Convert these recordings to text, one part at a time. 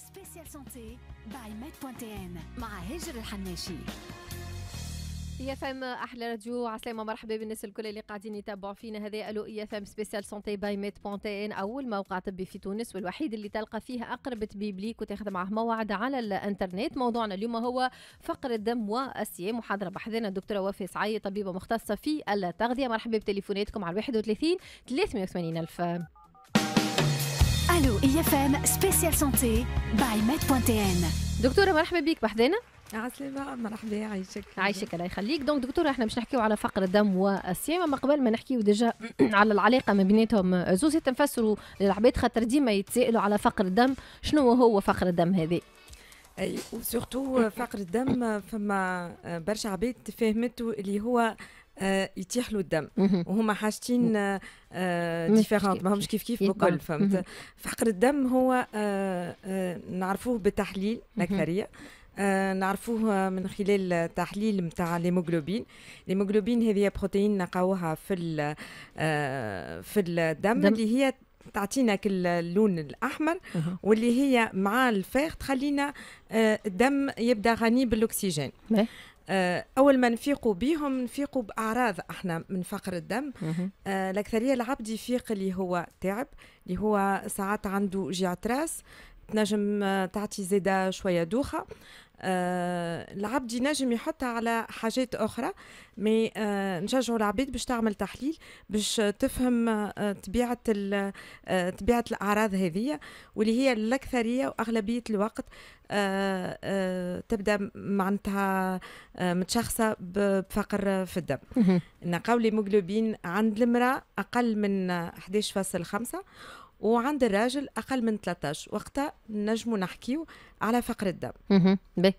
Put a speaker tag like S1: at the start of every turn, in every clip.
S1: سبيسيال سانتي باي ميد ان مع هجر الحناشي يا e فام احلى راديو عسلامة مرحبا بالناس الكل اللي قاعدين يتابعوا فينا هذا الو يا فام سبيسيال سونتي باي ميت ان اول موقع طبي في تونس والوحيد اللي تلقى فيه اقرب طبيب ليك وتاخذ معه موعد على الانترنت موضوعنا اليوم هو فقر الدم والصيام محاضرة بحذنا الدكتورة وفاء سعيد طبيبة مختصة في التغذية مرحبا بتليفوناتكم على 31 380 الف الو اي اف ام سبيسيال سانتي باي ميد.تن دكتوره مرحبا بك بحدانا عسلامة مرحبا عايشك عايشك الله يخليك دونك دكتورة احنا باش نحكيو على فقر الدم والصيام اما قبل ما نحكيو ديجا على العلاقة ما بيناتهم زوز تنفسروا للعباد خاطر ديما يتسائلوا على فقر الدم شنو هو فقر الدم هذا
S2: اي وسورتو فقر الدم فما برشا عباد فهمته اللي هو آه، يتيح له الدم وهما حاجتين ديفيرونت آه، ماهمش كيف كيف بكل فهمت فقر الدم هو آه، نعرفوه بالتحليل الاكثريه نعرفوه من خلال تحليل نتاع الهيموغلوبين الهيموغلوبين هذه بروتين نلقاوها في في الدم اللي هي تعطينا اللون الاحمر واللي هي مع الفيغ تخلينا الدم يبدا غني بالاكسجين آه، اول ما نفيقوا بيهم نفيقوا باعراض احنا من فقر الدم الاكثريه آه، العبد يفيق اللي هو تعب اللي هو ساعات عنده جيع تراس تنجم آه، تعطي زاده شويه دوخه آه العبد ينجم يحطها على حاجات اخرى مي آه نشجعوا العباد باش تعمل تحليل باش تفهم آه طبيعه آه طبيعه الاعراض هذه واللي هي الاكثريه واغلبيه الوقت آه آه تبدا معناتها آه متشخصه بفقر في الدم ان قولي موغلوبين عند المراه اقل من 11.5 وعند الراجل اقل من 13 وقتها نجموا نحكيو على فقر الدم اها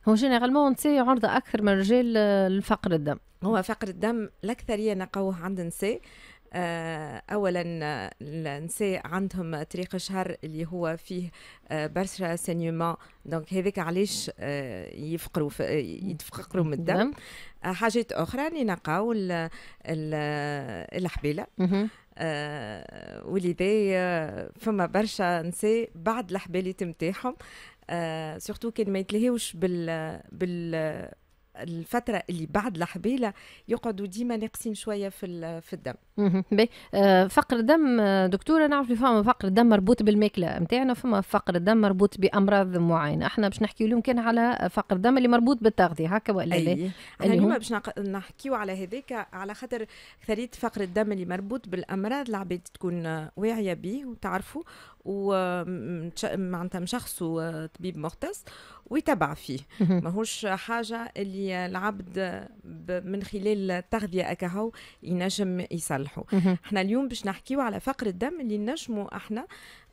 S2: هو جينيرالمون النساء عرضه اكثر من الرجال آه، لفقر الدم هو فقر الدم الاكثريه نقوه عند النساء آه آه، اولا النساء آه، عندهم طريق شهر اللي هو فيه آه، برشا سينيومون دونك هذاك علاش يفقروا يتفقروا من الدم نعم. حاجات اخرى اللي نلقاو الحبيله ولذا فما برشا نساء بعد الحبالات نتاعهم سورتو كان ما يتلهوش بال بال الفتره اللي بعد الحبيله يقعدوا ديما ناقصين شويه في في الدم
S1: بي آه، فقر الدم آه، دكتوره نعرف اللي فما فقر الدم مربوط بالماكله نتاعنا فما فقر الدم مربوط بامراض معينه احنا باش نحكيو اليوم كان على فقر الدم اللي مربوط بالتغذيه هكا ولا لا اليوم
S2: باش نحكيو على هذاك على خاطر اكثريه فقر الدم اللي مربوط بالامراض العباد تكون آه، واعيه به وتعرفوا ومعناتها مشخصه طبيب مختص ويتبع فيه ماهوش حاجه اللي العبد من خلال التغذيه اكهو ينجم يصلحه احنا اليوم باش نحكيو على فقر الدم اللي نجمو احنا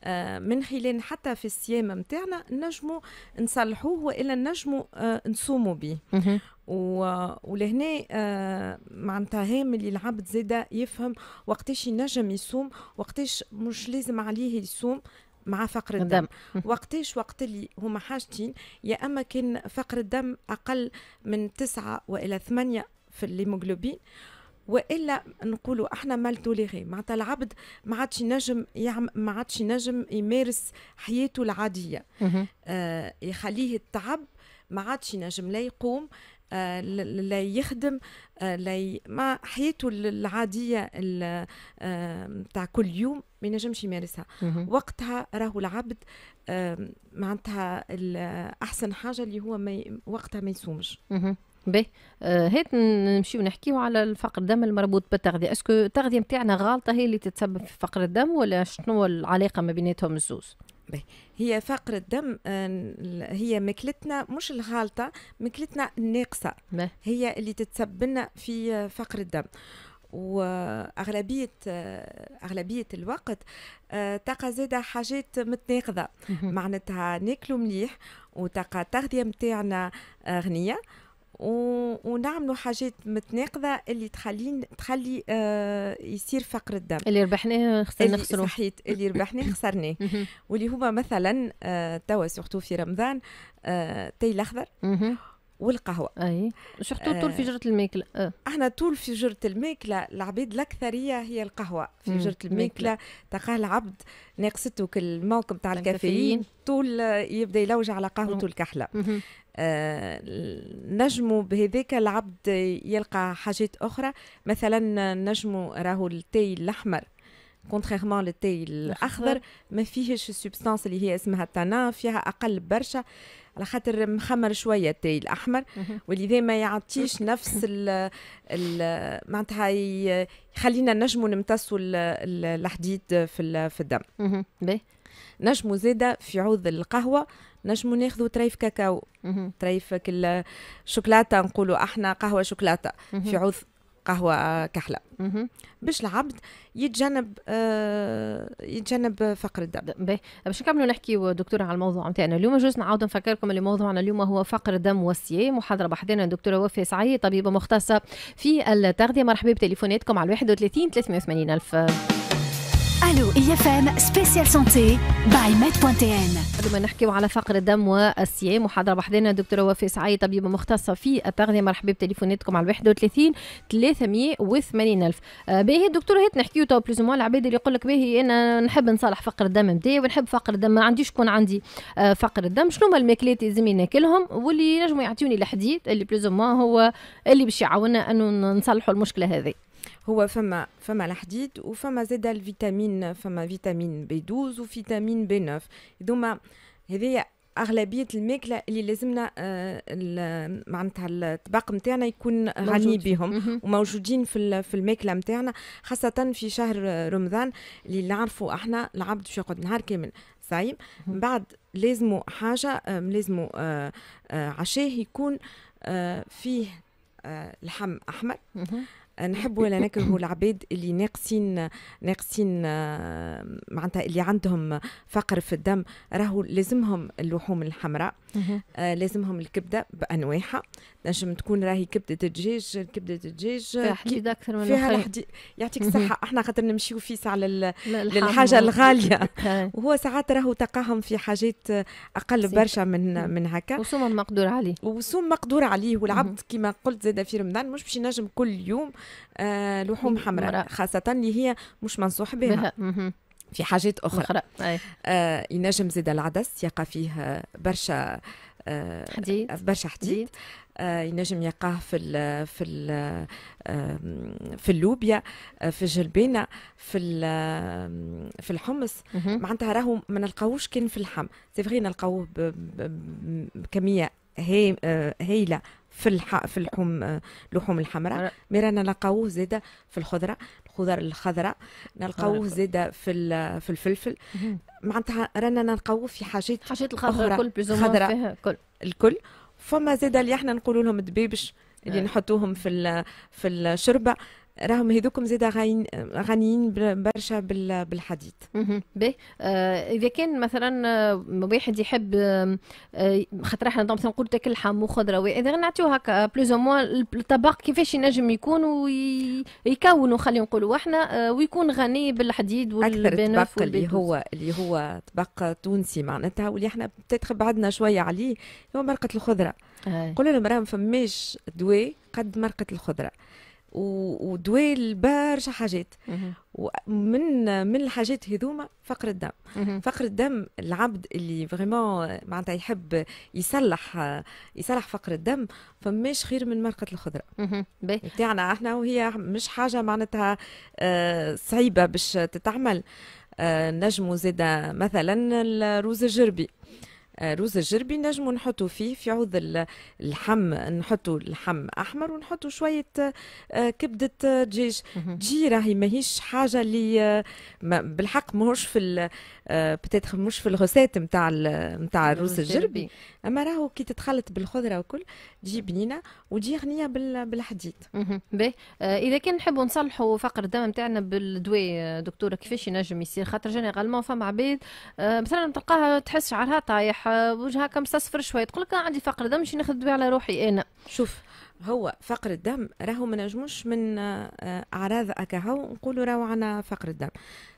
S2: آه، من خلال حتى في الصيام نتاعنا نجمو نصلحوه والا نجمو آه، نصوموا به ولهنا آه، معناتها هام اللي العبد زاده يفهم وقتاش ينجم يصوم وقتاش مش لازم عليه يصوم مع فقر الدم وقتاش وقت اللي هما حاجتين يا اما كان فقر الدم اقل من تسعة والى ثمانية في الليموغلوبين والا نقولوا احنا مال توليغي معناتها العبد ما عادش ينجم يعمل ما عادش ينجم يمارس حياته العاديه آه يخليه التعب ما عادش ينجم لا يقوم آه، لا يخدم آه، لا ما حياته العاديه آه، تاع كل يوم ما ينجمش يمارسها وقتها راهو العبد معناتها احسن حاجه اللي هو ما ي... وقتها ما يصومش
S1: باهي هات نمشيو نحكيو على الفقر الدم المربوط بالتغذيه اسكو التغذيه نتاعنا
S2: غالطه هي اللي تتسبب في فقر الدم ولا
S1: شنو العلاقه ما بيناتهم الزوز
S2: هي فقر الدم آه، هي ماكلتنا مش الغالطه ماكلتنا الناقصه هي اللي تتسبب لنا في فقر الدم واغلبيه آه، اغلبيه الوقت تلقى آه، زاده حاجات متناقضه معناتها ناكلو مليح وتلقى التغذيه نتاعنا غنيه ونعملوا حاجات متناقضه اللي تخلين تخلي آه يصير فقر الدم اللي ربحناه خسرنا نخسروه اللي ربحناه خسرناه واللي هما مثلا آه توا سورتو في رمضان آه تي الاخضر والقهوه اي سورتو طول في آه، جره الماكله آه. احنا طول في جره الماكله العبيد الاكثريه هي القهوه في جره الماكله تلقاه العبد ناقصته كالموكب تاع الكافيين طول يبدا يلوج على قهوته الكحله آه نجموا بهذاك العبد يلقى حاجات اخرى مثلا نجموا راهو التاي الاحمر كونتريرمون للتاي الاخضر ما فيهش السبستانس اللي هي اسمها التانا فيها اقل برشا على خاطر مخمر شويه التاي الاحمر ولذا ما يعطيش نفس ال ال معناتها يخلينا نجموا نمتصوا الحديد في في الدم نجموا زاده في عوض القهوه نجموا ناخذوا طريف كاكاو طريف الشوكولاته نقولوا احنا قهوه شوكولاته في عوض قهوه كحله باش العبد يتجنب آه يتجنب فقر الدم باش نكملوا نحكي دكتوره
S1: على الموضوع نتاعنا اليوم جوز نعاود نفكركم اللي موضوعنا اليوم هو فقر الدم والسيام محاضره بحدنا الدكتوره وفاء سعيد طبيبه مختصه في التغذيه مرحبا بتليفوناتكم على 31 380 الف الو اي اف ام سبيسيال سانتي باي ميد.تن قبل ما نحكيو على فقر الدم والصيام وحاضره بحدنا الدكتوره وفاء سعيد طبيبه مختصه في التغذيه مرحبا بتليفوناتكم على 31 380 الف آه، باهي الدكتوره هات نحكيو تو بلوز موان العباد اللي يقول لك باهي انا نحب نصالح فقر الدم نتاعي ونحب فقر الدم ما عنديش يكون عندي آه، فقر الدم شنو هما الماكلات اللي لازم ناكلهم واللي نجموا يعطيوني الحديد اللي بلوز موان هو اللي باش يعاوننا انه نصلحوا المشكله هذه
S2: هو فما فما الحديد وفما زاد الفيتامين فما فيتامين بي 12 وفيتامين بي 9 هذوما هذيا اغلبيه الماكله اللي لازمنا آه، معناتها الطبق نتاعنا يكون غني بهم وموجودين في في الماكله نتاعنا خاصه في شهر رمضان اللي نعرفوا احنا العبد باش يقعد نهار كامل صايم من بعد لازموا حاجه آه، لازموا آه، عشاه يكون فيه لحم احمر نحب ولا نكره العباد اللي ناقصين ناقصين آه، معناتها اللي عندهم فقر في الدم راهو لازمهم اللحوم الحمراء آه، لازمهم الكبده بانواعها نجم تكون راهي كبده الدجاج كبده الدجاج فيها حديد اكثر من فيها الحديد يعطيك الصحه احنا خاطر نمشيو فيس على للحاجه الغاليه وهو ساعات راهو تقاهم في حاجات اقل برشا من من هكا وسوم مقدور عليه وسوم مقدور عليه والعبد كما قلت زاد في رمضان مش باش ينجم كل يوم آه، لحوم حمراء خاصة اللي هي مش منصوح بها, بها. في حاجات أخرى, أخرى. آه ينجم زيد العدس يقع فيه برشا آه، حديد برشا حديد, آه ينجم يقاه في الـ في الـ آه، في اللوبيا في الجلبانه في في الحمص معناتها راهو ما نلقاوش كان في اللحم سي فغي نلقاوه بكميه هايله في الح... في اللحوم اللحوم الحمراء ميرانا نلقاوه زيدا في الخضره الخضر الخضراء نلقاوه زيدا في في الفلفل معناتها رانا نلقاوه في حاجات حاجات الخضره الكل خضره كل الكل فما زيدا اللي احنا نقولوا لهم دبيبش اللي آه. نحطوهم في في الشربه راهم هذوكم زيد غنيين برشا بالحديد به آه، اذا كان مثلا آه،
S1: واحد يحب آه، خاطر احنا مثلا نقول تاكل لحم وخضره اذا نعطيو هكا بلوز او موان الطبق كيفاش ينجم يكون ويكونوا خلينا نقولوا احنا ويكون غني بالحديد والبنف اكثر اللي هو
S2: اللي هو طبق تونسي معناتها واللي احنا بتتخ بعدنا شويه عليه هو مرقه الخضره قولوا لهم راهم فماش دواء قد مرقه الخضره ودويل برشا حاجات ومن من الحاجات هذوما فقر الدم فقر الدم العبد اللي فريمون معناتها يحب يصلح يصلح فقر الدم فماش خير من مرقه الخضره بتاعنا احنا وهي مش حاجه معناتها آه، صعيبه باش تتعمل آه، نجموا زاده مثلا الروز الجربي آه، رز الجربي نجم نحطه فيه في عوض اللحم نحطه اللحم احمر ونحطه شويه آه، كبده آه، دجاج تجي راهي ماهيش حاجه اللي بالحق ماهوش في بتاتخ مش في الغسات نتاع نتاع الروز الجربي اما راهو كي تتخلط بالخضره وكل تجي بنينه وتجي غنيه بالحديد باهي اذا كان نحبوا نصلحوا فقر الدم نتاعنا بالدواء
S1: دكتوره كيفاش ينجم يصير خاطر جينيرالمون فما عباد مثلا تلقاها تحس شعرها طايح وجهها كم مستصفر شويه تقول لك عندي فقر دم نمشي ناخذ دواء على روحي انا إيه، شوف
S2: هو فقر الدم راهو ما نجموش من آه، اعراض اكاهو نقولوا راهو عنا فقر الدم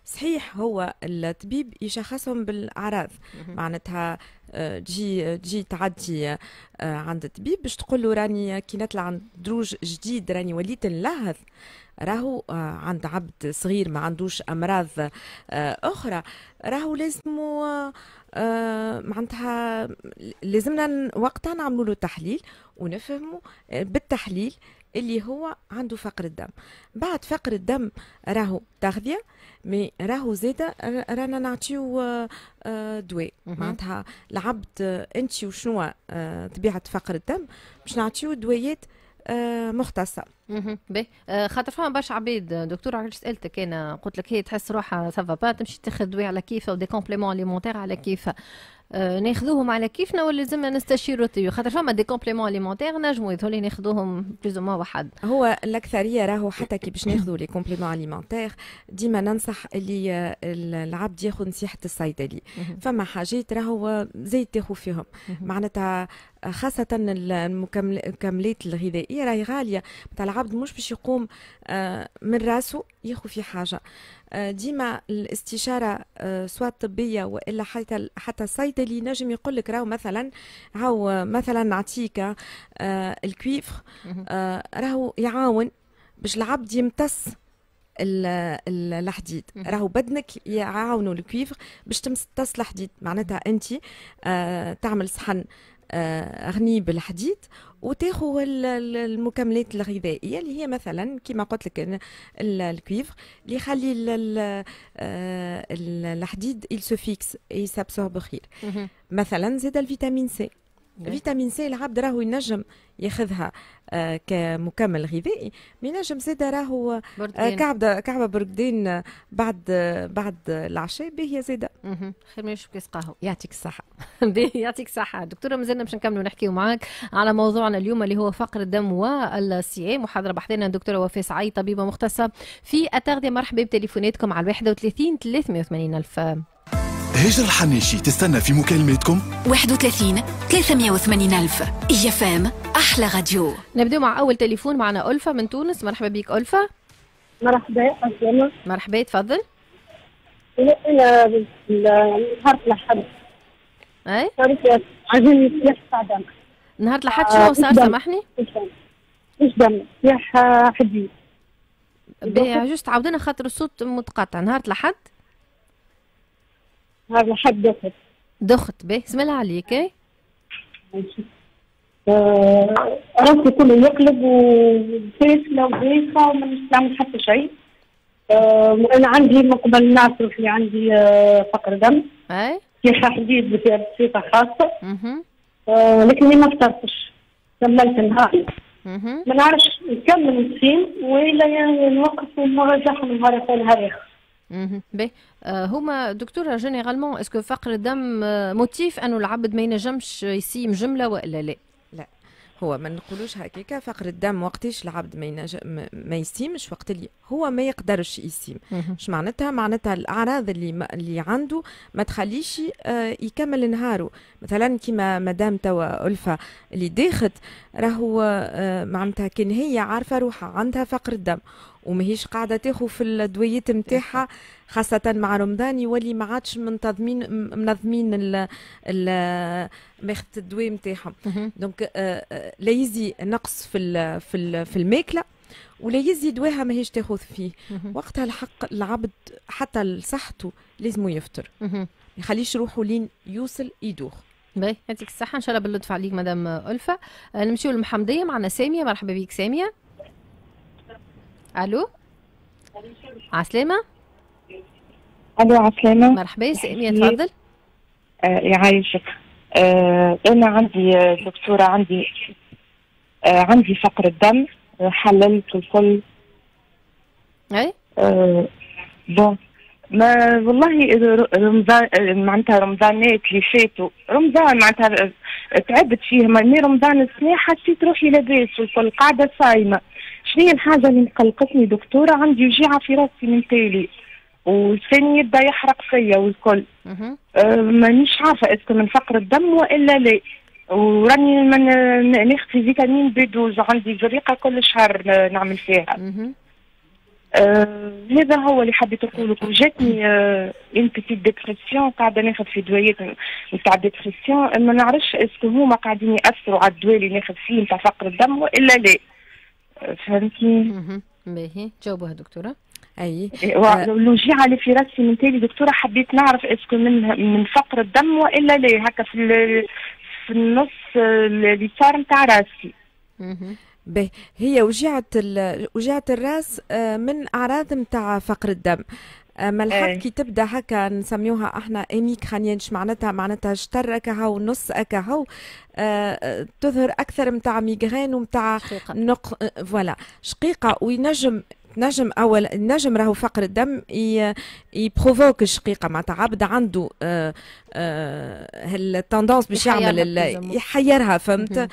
S2: صحيح هو الطبيب يشخصهم بالاعراض معناتها آه، تجي تجي تعدي آه، عند الطبيب باش تقول له راني كي نطلع عند دروج جديد راني وليت نلهث راهو آه، عند عبد صغير ما عندوش امراض آه، اخرى راهو لازمو آه، معناتها لازمنا وقتها نعملوا له تحليل ونفهموا بالتحليل اللي هو عنده فقر الدم بعد فقر الدم راهو تغذيه مي راهو زاده رانا نعطيو دواء معناتها العبد انت وشنو طبيعه فقر الدم باش نعطيو دويات آه، مختصه باهي آه، خاطر فما برشا عباد دكتور علاش سالتك انا قلت
S1: لك هي تحس روحها سافا با تمشي تاخذ دواء على كيفها ودي كومبليمون اليمونتير على كيفها آه، ناخذوهم على كيفنا ولا لازمنا نستشيروا الطبيب خاطر فما دي كومبليمون اليمونتير نجموا يظهر لي ناخذوهم
S2: بلوز ما واحد هو الاكثريه راهو حتى كي باش ناخذوا لي كومبليمون اليمونتير ديما ننصح اللي العبد ياخذ نصيحه الصيدلي فما حاجات راهو زي تاخذ فيهم معناتها خاصة المكملات الغذائية راهي غالية متاع العبد مش باش يقوم آه، من راسه ياخو في حاجة آه، ديما الاستشارة آه، سواء طبية وإلا حتى حتى الصيدلي نجم يقول لك راهو مثلا هاو مثلا نعطيك الكويفر راهو يعاون باش العبد يمتص الحديد راهو بدنك يعاونوا الكويفر باش تمتص الحديد معناتها انت تعمل صحن غني بالحديد وتاخو المكملات الغذائيه اللي هي مثلا كما قلت لك الكويفر اللي يخلي آه، الحديد يل سو فيكس اي سابسورب خير مثلا زاد الفيتامين سي يعني. فيتامين سي العبد راهو ينجم ياخذها آه، كمكمل غذائي ما ينجم زاد راهو آه، كعبه كعبه برقدين بعد بعد العشاء باهيه زاده خير ما يشرب كاس قهوه يعطيك الصحه
S1: يعطيك الصحه دكتوره مازلنا باش نكملوا نحكيوا معاك على موضوعنا اليوم اللي هو فقر الدم والصيام محاضره بحثنا الدكتوره وفاء سعيد طبيبه مختصه في التغذيه مرحبا بتليفوناتكم على 31 380 الف
S2: هجر الحنيشي تستنى في مكالماتكم
S1: 31 380 ألف إيا فام أحلى راديو نبدأ مع أول تليفون معنا ألفة من تونس مرحبا بك ألفة مرحبا أسلامة مرحبا تفضل أنا نهار الأحد
S3: أي عجبني سلاح سعدان نهار الأحد شنو آه، صار سامحني؟ مش دم سلاح حديد باهي جوست
S1: عاودنا خاطر الصوت متقطع نهار الأحد هذا حد دخت دخت به بسم الله عليك ايه راسي كله يقلب
S3: وفاشله وبايخه وما نعمل حتى شيء آه، وانا عندي من قبل ناصر في عندي آه، فقر دم اي في حديد بصفه خاصه اها لكني ما فطرتش كملت نهاري ما نعرفش نكمل نسيم ولا نوقف ونرجعهم نهار ثاني هذا
S1: بي آه، هما دكتوره جينيرالمون اسكو فقر الدم آه، موتيف انه
S2: العبد ما ينجمش يسيم جمله ولا لا لا هو ما نقولوش هكاك فقر الدم وقتاش العبد ما, ينج... ما يسيمش وقت اللي هو ما يقدرش يسيم اش معناتها معناتها الاعراض اللي ما... اللي عنده ما تخليش آه، يكمل نهاره مثلا كيما مدام توا الفا اللي داخت راهو معناتها كان هي عارفه روحها عندها فقر الدم وماهيش قاعده تاخو في الدويات نتاعها خاصه مع رمضان يولي ما عادش منتظمين منظمين ال ال ماخذ الدواء نتاعهم دونك آه، آه، لا يزي نقص في الـ في الـ في الماكله ولا يزي دواها ماهيش تاخذ فيه وقتها الحق العبد حتى لصحته لازمو يفطر ما يخليش روحه لين يوصل يدوخ
S1: باهي يعطيك الصحة إن شاء الله باللطف عليك مدام ألفة آه، نمشيو للمحمدية معنا سامية مرحبا بك سامية الو عسلامه الو عسلامه مرحبا يا ساميه تفضل آه، يعيشك
S3: آه انا عندي آه، دكتوره عندي آه عندي فقر الدم حللت الكل اي آه بون ما والله رمضان معناتها رمضانات اللي فاتوا رمضان معناتها تعبت فيه ماني رمضان السنة حسيت روحي لاباس والكل قاعدة صايمة شنو الحاجة اللي مقلقتني دكتورة عندي وجيعة في راسي من تالي والثاني يبدا يحرق فيا والكل أه، مانيش عارفة اذا من فقر الدم والا لا وراني ناخذ في فيتامين بي 12 عندي جريقة كل شهر نعمل فيها آه هذا هو اللي حبيت نقوله لكم جاتني آه اون بيتيت ديبرسيون قاعده ناخذ في دوايات نتاع ديبرسيون ما نعرفش اسكو هما قاعدين ياثروا على الدواء اللي ناخذ فيه نتاع فقر الدم والا لا آه، فهمتني
S1: باهي جاوبوها دكتوره اي الوجيعه
S3: إيه، آه. اللي في راسي من تالي دكتوره حبيت نعرف اسكو من من فقر الدم والا لا هكا
S2: في في النص آه، اليسار نتاع راسي به هي وجعه وجعه الراس آه، من اعراض نتاع فقر الدم آه، ما إيه. كي تبدا هكا نسميوها احنا ايميك خانيانش معناتها معناتها شتر هاو نص هاو آه تظهر اكثر نتاع ميغرين ونتاع نق آه، فوالا شقيقه وينجم نجم اول نجم راهو فقر الدم يبروفوك الشقيقه معناتها عبد عنده آه، هالتندونس باش يعمل يحيرها فهمت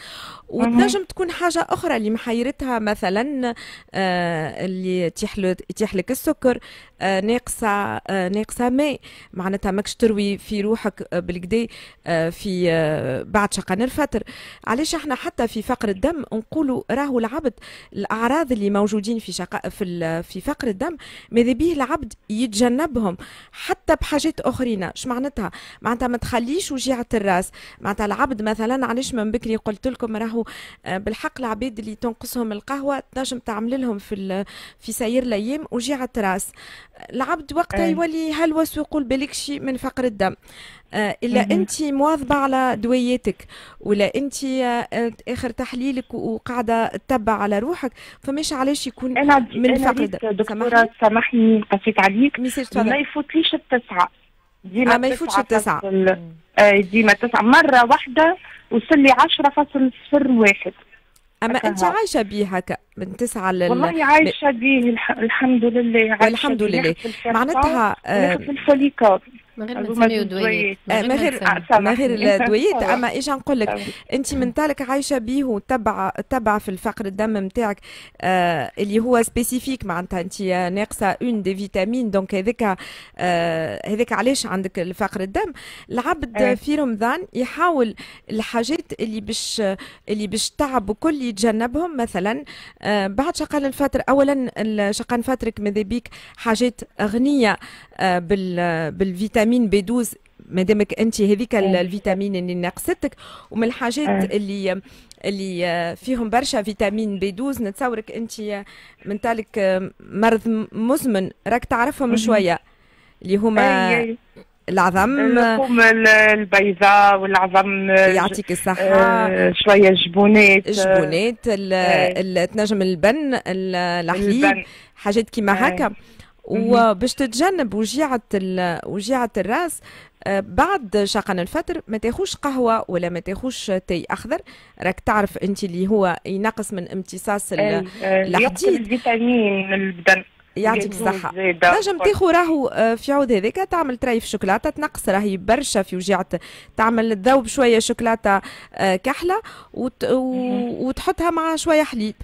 S2: وتنجم تكون حاجه اخرى اللي محيرتها مثلا آه، اللي يتيح يتيح لك السكر آه، ناقصه ناقصه ماء معناتها ماكش تروي في روحك بالكدا في بعد شقن الفتر علاش احنا حتى في فقر الدم نقولوا راهو العبد الاعراض اللي موجودين في شق... في في فقر الدم ماذا به العبد يتجنبهم حتى بحاجات اخرين اش معناتها معناتها ما تخليش وجيعه الراس معناتها العبد مثلا علاش من بكري قلت لكم راهو آه، بالحق العباد اللي تنقصهم القهوه تنجم تعمل لهم في في سير الايام وجيعه راس العبد وقتها يولي هلوس ويقول بالك شيء من فقر الدم آه، الا انت مواظبه على دوياتك ولا انت آه، اخر تحليلك وقاعده تتبع على روحك فماش علاش يكون أنا من فقد دكتوره سامحني قصيت عليك ما يفوتليش التسعه ديما ما يفوتش التسعة ديما تسعة
S3: مرة واحدة وصل لي عشرة فاصل صفر واحد اما انت عايشه بيه
S2: هكا من تسعة لل والله عايشه به الحمد لله عايشه الحمد لله معناتها آه، في الفوليكار من غير ما من غير آه، من غير آه، اما ايش نقول لك انت من تالك عايشه بيه وتبع تبع في الفقر الدم نتاعك آه اللي هو سبيسيفيك معناتها انت ناقصه اون دي فيتامين دونك هذاك آه هذاك علاش عندك الفقر الدم العبد أه. في رمضان يحاول الحاجات اللي باش اللي باش تعب وكل يتجنبهم مثلا آه بعد شقان الفطر اولا شقان فطرك ماذا بيك حاجات غنيه آه بال بالفيتامين فيتامين بي 12 ما دامك انت هذيك الفيتامين اللي ناقصتك ومن الحاجات اللي اللي فيهم برشا فيتامين بي 12 نتصورك انت من تالك آه، مرض مزمن راك تعرفهم شويه اللي هما العظم اللحوم البيضاء والعظم آه، يعطيك الصحة آه، شوية جبونات جبونات تنجم البن الحليب حاجات كيما هكا آه
S4: وباش
S2: تتجنب وجيعه وجيعه الراس آه، بعد شقن الفطر ما تاخوش قهوه ولا ما تاخوش تي اخضر راك تعرف انت اللي هو ينقص من امتصاص الحديد الفيتامين البدن يعطيك الصحة نجم تاخو راهو آه، في عود هذاك تعمل تري في شوكولاتة تنقص راهي برشا في وجيعة تعمل تذوب شوية شوكولاتة آه، كحلة وت... وتحطها مع شوية حليب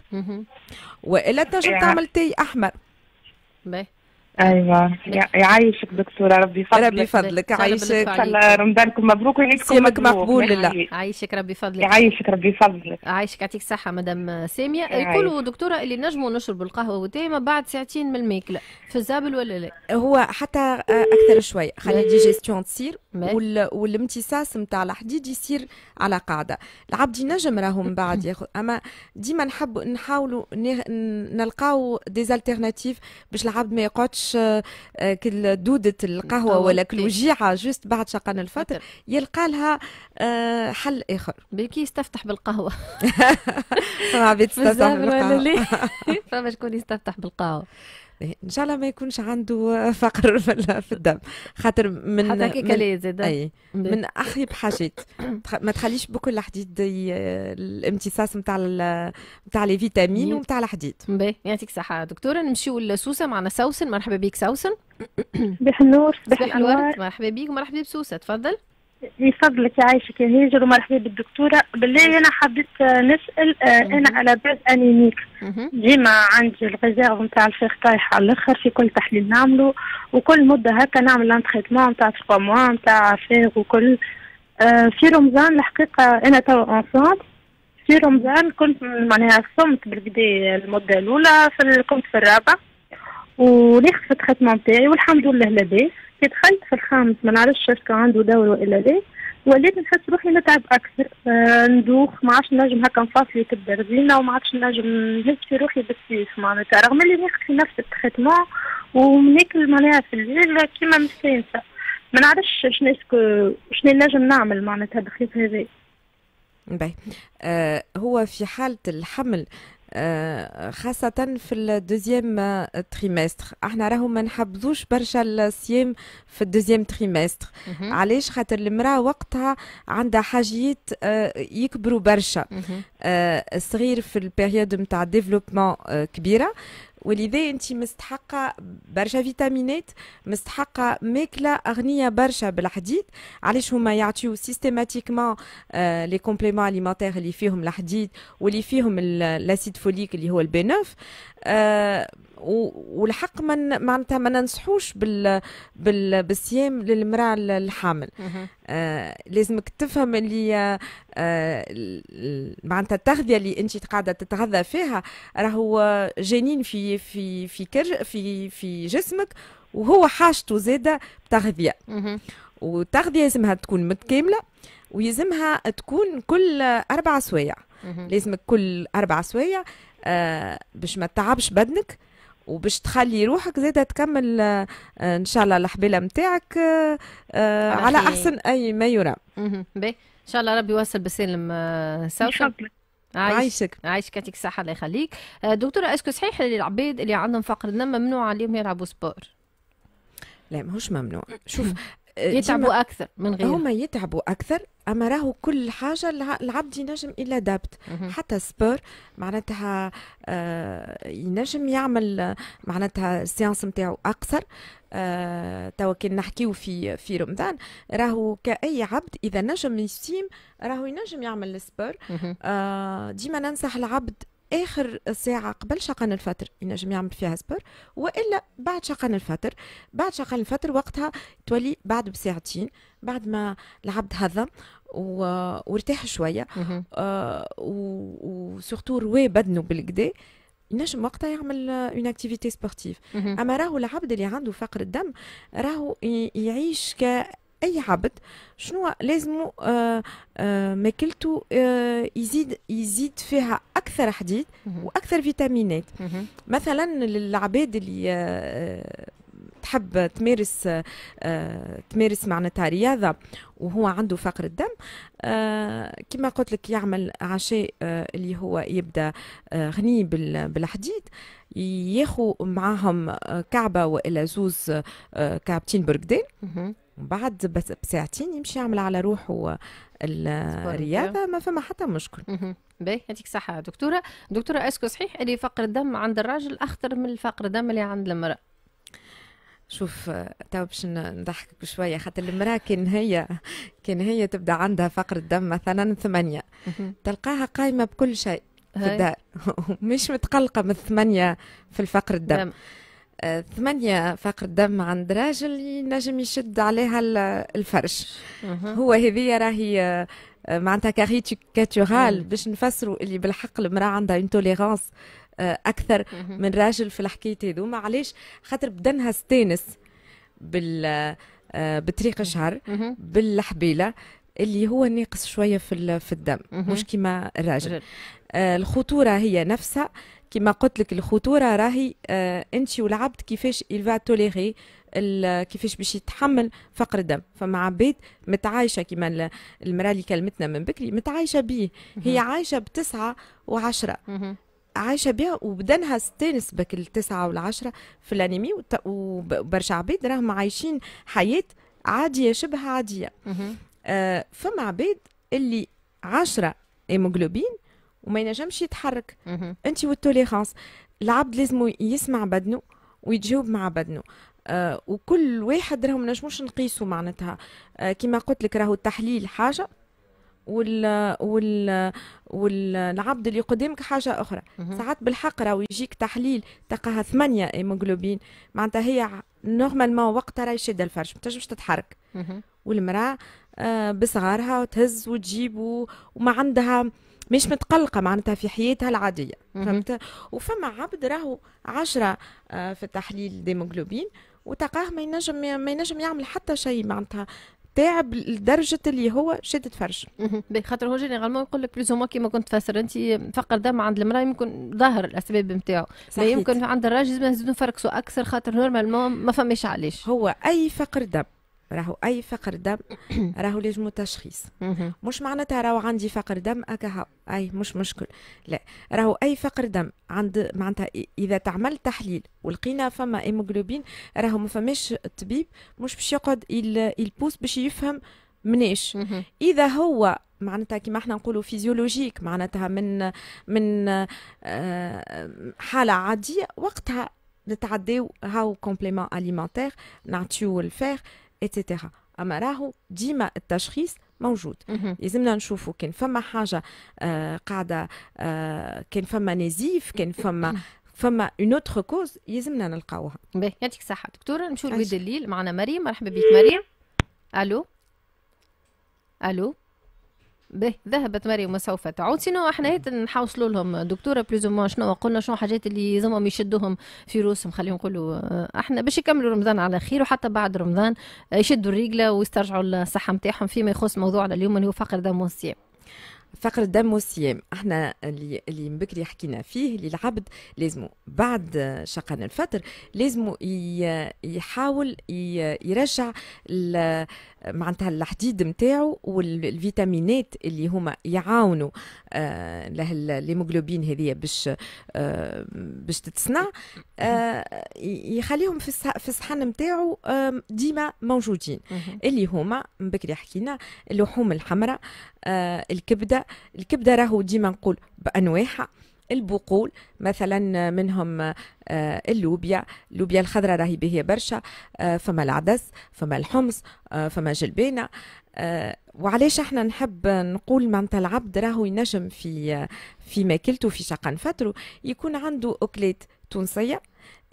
S2: والا تنجم تعمل تي احمر باهي
S3: ايوه
S1: يعيشك دكتوره ربي يفضلك ربي يفضلك يعيشك رمضانكم مبروك وعيدكم سيمك مقبول لله عايشك ربي يفضلك يعيشك ربي يفضلك يعيشك يعطيك الصحه مدام ساميه يقولوا دكتوره اللي نجموا نشربوا القهوه وتاي ما بعد ساعتين من الماكله في الزابل ولا لا
S2: هو حتى اكثر شويه خلي الديجيستيون تصير والامتصاص نتاع الحديد يصير على قاعده العبد ينجم راهو من بعد ياخذ اما ديما نحب نحاولوا نلقاو ديزالتيرناتيف باش العبد ما يقعدش مش آه، كل دودة القهوة ولا كل وجيعة جوست بعد شقان الفطر يلقى لها آه، حل آخر بالكي يستفتح بالقهوة فما بيتستفتح بالقهوة فما شكون يستفتح بالقهوة ان شاء الله ما يكونش عنده فقر في الدم خاطر من حتى من, زاد اي من اخيب حاجات ما تخليش بكل الحديد الامتصاص نتاع نتاع لي فيتامين ونتاع الحديد يعطيك الصحه دكتوره نمشيو لسوسه معنا سوسن مرحبا بك سوسن
S1: صباح النور صباح مرحبا بك ومرحبا بسوسه تفضل من يعيشك
S3: يا هاجر ومرحبا بالدكتوره بالله انا حبيت آه، نسال آه، انا على بعد انيميك ديما عندي الغذاء نتاع الفيخ طايح على الاخر في كل تحليل نعمله وكل مده هكا نعمل ان تريتمون نتاع تخوا موا نتاع فيغ وكل آه، في رمضان الحقيقه انا توا انسانت في رمضان كنت معناها صمت بالكدا المده الاولى كنت في الرابعة وناخذ في التريتمون تاعي والحمد لله لاباس كي دخلت في الخامس ما نعرفش كان عنده دور والا لا وليت نحس روحي نتعب اكثر آه ندوخ ما عادش نجم هكا نفاصلي تبدا رجلينا وما عادش نجم نهز في روحي بالسيف معناتها رغم اللي ناخذ في نفس التريتمون وناكل معناها في الليل كيما مستانسه ما نعرفش شنو اسكو شنو نجم نعمل معناتها
S2: بخلاف هذا باهي آه هو في حالة الحمل آه، خاصة في الدوزيام تريمستر احنا راهو ما نحبذوش برشا الصيام في الدوزيام تريمستر علاش خاطر المرأة وقتها عندها حاجيات آه، يكبروا برشا آه، الصغير في البيريود نتاع ديفلوبمون كبيرة ولذا انت مستحقه برشا فيتامينات مستحقه ماكله اغنيه برشا بالحديد علاش هما يعطيو سيستيماتيكمون آه لي كومبليمون اليمونتير اللي فيهم الحديد واللي فيهم الاسيد فوليك اللي هو البي 9 آه، والحق ما معناتها ما ننصحوش بال بال بالصيام للمراه الحامل آه لازمك تفهم اللي آه معناتها التغذيه اللي انت قاعده تتغذى فيها راهو جنين في في في كر في في جسمك وهو حاجته زاده تغذيه والتغذيه لازمها تكون متكامله ويلزمها تكون كل اربع سوايع لازمك كل اربع سوايع آه، باش ما تعبش بدنك وباش تخلي روحك زاده تكمل آه، ان شاء الله الحبيله نتاعك آه، على, احسن اي ما يرام ان
S1: شاء الله ربي يوصل بسالم سوسه عايشك عايشك يعطيك الصحه الله يخليك دكتوره اسكو صحيح اللي العباد اللي عندهم فقر الدم ممنوع عليهم يلعبوا سبور
S2: لا ماهوش ممنوع شوف آه، يتعبوا اكثر من غيرهم هما يتعبوا اكثر اما راهو كل حاجه العبد ينجم الا دابت حتى سبور معناتها آه، ينجم يعمل معناتها السيانس نتاعو اقصر آه، توا كي نحكيو في في رمضان راهو كاي عبد اذا نجم يسيم راهو ينجم يعمل السبور ديما ننصح العبد اخر ساعه قبل شقن الفطر ينجم يعمل فيها سبور والا بعد شقن الفطر بعد شقن الفطر وقتها تولي بعد بساعتين بعد ما العبد هضم و... وارتاح شويه آه وسورتو روي بدنه بالكدا ينجم وقتها يعمل اون اكتيفيتي سبورتيف اما راهو العبد اللي عنده فقر الدم راهو يعيش ك اي عبد شنو لازمو آه، آه، ماكلته آه، يزيد يزيد فيها اكثر حديد واكثر فيتامينات مثلا للعباد اللي تحب تمارس تمارس معناتها رياضه وهو عنده فقر الدم كما قلت لك يعمل عشاء اللي هو يبدا غني بالحديد ياخو معاهم كعبه والا زوز كعبتين برقدين بعد بس بساعتين يمشي يعمل على روحه الرياضه ما فما حتى مشكل باهي يعطيك صحة دكتورة دكتورة اسكو صحيح
S1: اللي فقر الدم عند الراجل اخطر من فقر الدم اللي عند المرأة
S2: شوف تو باش نضحكك شويه خاطر المراه كان هي كان هي تبدا عندها فقر الدم مثلا ثمانيه تلقاها قايمه بكل شيء في الدار مش متقلقه من الثمانيه في الفقر الدم دم. ثمانية فقر دم عند راجل ينجم يشد عليها الفرش هو هذه راهي آه، معناتها كاتورال باش نفسروا اللي بالحق المرأة عندها اون آه، توليرانس اكثر من راجل في الحكايه هذوما علاش خاطر بدنها ستانس بال آه، بطريق الشهر بالحبيله اللي هو ناقص شويه في في الدم مش كيما الراجل آه الخطوره هي نفسها كيما قلت لك الخطوره راهي آه انت والعبد كيفاش يلفا توليري كيفاش باش يتحمل فقر الدم فما عباد متعايشه كيما المراه اللي كلمتنا من بكري متعايشه بيه هي عايشه بتسعه وعشره عايشه بها وبدنها ستانس بك التسعه والعشره في الانمي وبرشا عباد راهم عايشين حياه عاديه شبه عاديه آه، فما عباد اللي عشرة هيموغلوبين وما ينجمش يتحرك انت والتوليرانس العبد لازم يسمع بدنه ويتجاوب مع بدنه آه وكل واحد راهو ما نجموش نقيسوا معناتها آه كما قلت لك راهو التحليل حاجه وال وال والعبد اللي قدامك حاجه اخرى ساعات بالحق راهو يجيك تحليل تلقاها ثمانية هيموغلوبين معناتها هي نورمالمون وقتها راهي شاده الفرج ما تنجمش تتحرك والمراه آه، بصغارها وتهز وتجيب وما عندها مش متقلقه معناتها في حياتها العاديه فهمت وفما عبد راهو عشرة آه، في تحليل ديموغلوبين وتلقاه ما ينجم ما ينجم يعمل حتى شيء معناتها تعب لدرجه اللي هو شدت فرج
S1: خاطر هو جينيرالمون يقول لك بلوز هما كيما كنت فاسر انت فقر دم عند المراه يمكن ظاهر
S2: الاسباب نتاعو يمكن عند الراجل لازم نفركسوا اكثر خاطر نورمالمون ما فماش علاش هو اي فقر دم راهو اي فقر دم راهو لازمو تشخيص مش معناتها راهو عندي فقر دم اكها اي مش مشكل لا راهو اي فقر دم عند معناتها اذا تعمل تحليل ولقينا فما هيموغلوبين راهو ما فماش الطبيب مش باش يقعد البوس باش يفهم مناش اذا هو معناتها كيما احنا نقولوا فيزيولوجيك معناتها من من آه، حاله عاديه وقتها نتعداو هاو كومبليمون اليمونتير نعطيو الفير اتسيتيرا اما راهو ديما التشخيص موجود لازمنا نشوفوا كان فما حاجه قاعده كان فما نزيف كان فما فما اون اوتر كوز يلزمنا نلقاوها باهي يعطيك الصحه دكتوره نمشيو لوليد
S1: الليل معنا مريم مرحبا بك مريم الو الو به ذهبت مريم وسوف تعود سينو احنا نحوصلوا لهم دكتوره بلوز موان شنو قلنا شنو حاجات اللي يزمهم يشدوهم في روسهم خلينا نقولوا آه، احنا باش يكملوا رمضان على خير وحتى بعد رمضان آه، يشدوا الرجله ويسترجعوا الصحه نتاعهم فيما يخص موضوعنا اليوم اللي هو فقر دم
S2: والصيام فقر الدم والصيام احنا اللي اللي من بكري حكينا فيه اللي العبد لازم بعد شقن الفطر لازم يحاول يرجع معناتها الحديد نتاعو والفيتامينات اللي هما يعاونوا آه، له الهيموغلوبين هذيا باش آه، باش تتصنع آه، يخليهم في في الصحن نتاعو ديما موجودين اللي هما من بكري حكينا اللحوم الحمراء آه، الكبده الكبده راهو ديما نقول بانواعها البقول مثلا منهم آه، اللوبيا اللوبيا الخضراء راهي به برشا آه، فما العدس فما الحمص فما جلبانه وعلاش احنا نحب نقول معناتها العبد راهو ينجم في في ماكلته في شقن فتره يكون عنده اكلات تونسيه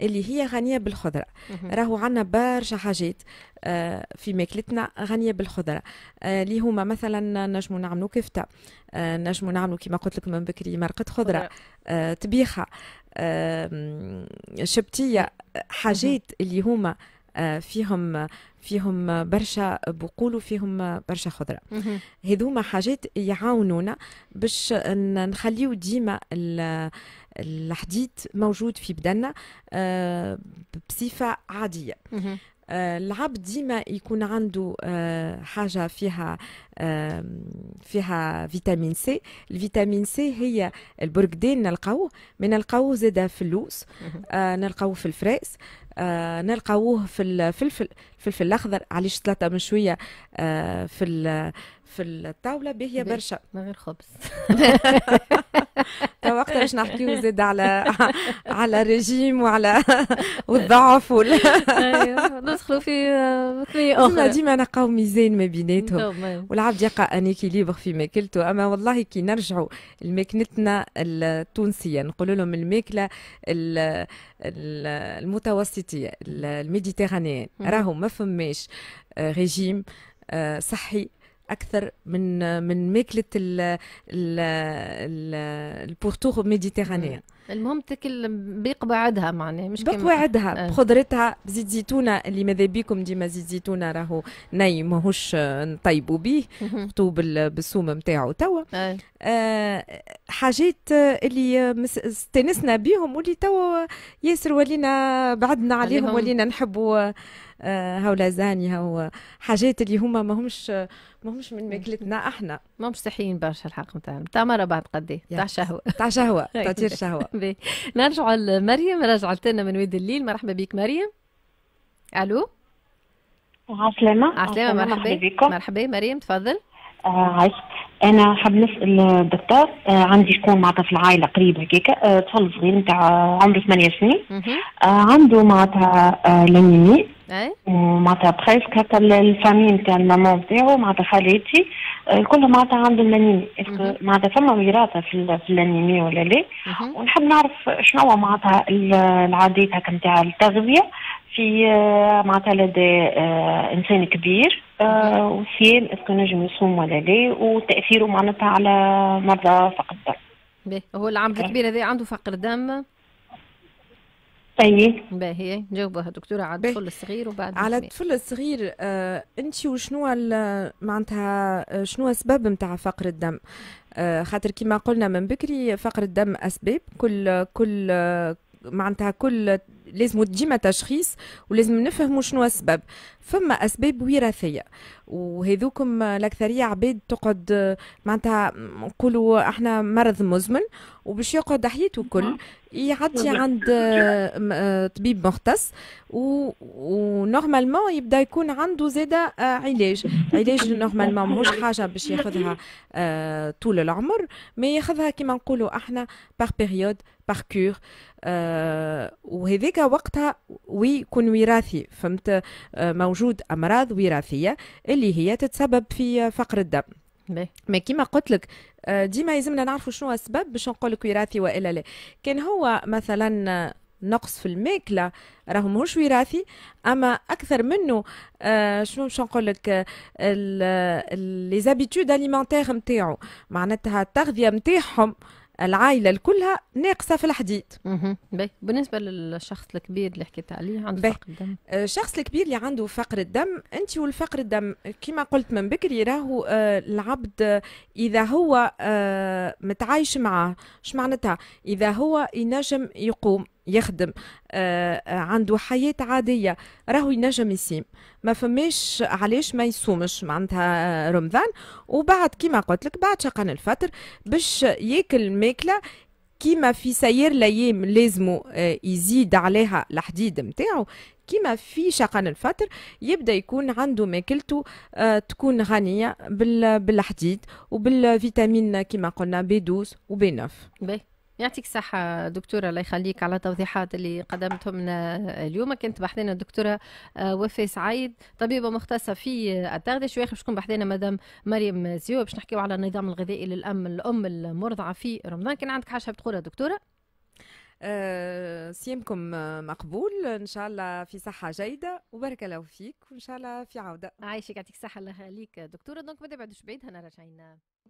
S2: اللي هي غنيه بالخضره راهو عندنا برشا حاجات آه، في ماكلتنا غنيه بالخضره آه، اللي هما مثلا نجمو نعملو كفته آه، نجمو نعملو كما قلت لك من بكري مرقه خضره طبيخه شبتيه حاجات اللي هما فيهم فيهم برشا بقول وفيهم برشا خضره هذوما حاجات يعاونونا باش نخليو ديما الحديد موجود في بدننا آه، بصفة عادية آه، العبد ديما يكون عنده آه، حاجة فيها فيها فيتامين سي الفيتامين سي هي البرقدين نلقوه من نلقوه زادة في اللوز نلقوه في الفراس نلقاوه في الفلفل الفلفل الاخضر علاش ثلاثة من شويه في في الطاولة باهية برشا من غير خبز تو وقتها باش نحكيو زاد على على ريجيم وعلى والضعف وال أيوه، ندخلوا
S1: في ثنية آه، أخرى ديما
S2: نلقاو ميزان ما بيناتهم نعم، نعم. والعبد يلقى ان اكيليبر في ماكلته أما والله كي نرجعوا لماكلتنا التونسية نقول لهم الماكلة المتوسطية الميديتيرانيان راهو ما فماش آه، ريجيم آه، صحي اكثر من من ماكله البورتوغ ميديتيرانيه المهم تكل بعدها معناها مش بعدها آه. بخضرتها بزيت زيتونه اللي ماذا بيكم ديما زيت زيتونه راهو ني ماهوش آه، نطيبوا به خطو بالسوم نتاعو توا آه. آه حاجات اللي استانسنا بيهم واللي توا ياسر ولينا بعدنا عليهم ولينا نحبوا آه هاو لازاني هاو حاجات اللي هما ماهمش ماهمش من ماكلتنا احنا ماهمش صحيين برشا الحق نتاعهم تمره بعد قد ايه تاع شهوه تاع شهوه تاع شهوه بي.
S1: نرجع لمريم رجعت لنا من وادي الليل مرحبا بك مريم الو عسلامة عسلامة مرحبا مرحبا مريم تفضل
S3: آه، عشت انا حاب نسال الدكتور آه عندي شكون معناتها في العائله قريب هكاك آه طفل صغير نتاع عمره 8 سنين آه عنده معناتها آه لانيمي ومعناتها آه، بريسك هكا الفامي نتاع المامون نتاعو معناتها خالاتي آه، الكل معناتها عندهم لانيمي اسكو معناتها فما وراثه في, في الانيمي ولا لا ونحب نعرف شنو معناتها العادات هكا نتاع التغذيه في آه، معناتها لدى انسان كبير آه، وصيام اسكو نجم يصوم ولا لا وتاثيره معناتها
S1: على مرضى فقد الدم هو العمد آه. الكبير هذا عنده فقر دم اي باهي نجاوبها دكتوره على الطفل الصغير وبعد على
S2: الطفل الصغير آه انت وشنو معناتها آه، شنو السبب نتاع فقر الدم آه خاطر كما قلنا من بكري فقر الدم اسباب كل كل معناتها كل لازم ديما تشخيص ولازم نفهموا شنو السبب فما اسباب وراثيه وهذوكم الاكثريه عباد تقعد معناتها نقولوا احنا مرض مزمن وباش يقعد حياته كل نعم. يعدي نعم. عند طبيب مختص و... و... ونورمالمون يبدا يكون عنده زاده علاج علاج نورمالمون مش حاجه باش ياخذها euh, طول العمر مي ياخذها كيما نقولوا احنا بار بيريود بار كور وهذاك وقتها وي يكون وراثي فهمت آه، موجود امراض وراثيه اللي هي تتسبب في آه، فقر الدم ما كيما قلت لك آه، ديما يلزمنا نعرفوا شنو السبب باش نقول لك وراثي والا لا كان هو مثلا نقص في الماكله راهو ماهوش وراثي اما اكثر منه آه، شنو باش نقول لك لي زابيتود نتاعو معناتها التغذيه نتاعهم العائله كلها ناقصه في الحديد بالنسبه للشخص الكبير اللي حكيت عليه عنده بي. فقر الدم آه، الشخص الكبير اللي عنده فقر الدم انت والفقر الدم كما قلت من بكري راهو آه العبد اذا هو آه متعايش معاه إيش معناتها اذا هو ينجم يقوم يخدم آه، آه، عنده حياة عادية راهو ينجم يصيم ما فماش علاش ما يصومش معناتها آه، رمضان وبعد كيما قلت لك بعد شقن الفطر باش ياكل ماكله كيما في سير الايام لازمو يزيد عليها الحديد نتاعو كيما في شقان الفطر يبدا يكون عنده ماكلته تكون غنيه بالحديد وبالفيتامين كيما قلنا بي 12 وبي 9 يعطيك الصحة
S1: دكتورة الله يخليك على التوضيحات اللي قدمتهم لنا اليوم كانت بحثنا الدكتورة آه، وفاء سعيد طبيبة مختصة في التغذية شوية باش تكون بحثنا مدام مريم زيو باش نحكيو على النظام الغذائي للأم الأم المرضعة في رمضان كان عندك حاجة تقولها دكتورة
S2: أه صيامكم مقبول ان شاء الله في صحه جيده وبارك الله فيك وان شاء الله في عوده عايشك يعطيك الصحه الله يخليك دكتوره دونك ما تبعدوش بعيد هنا راجعين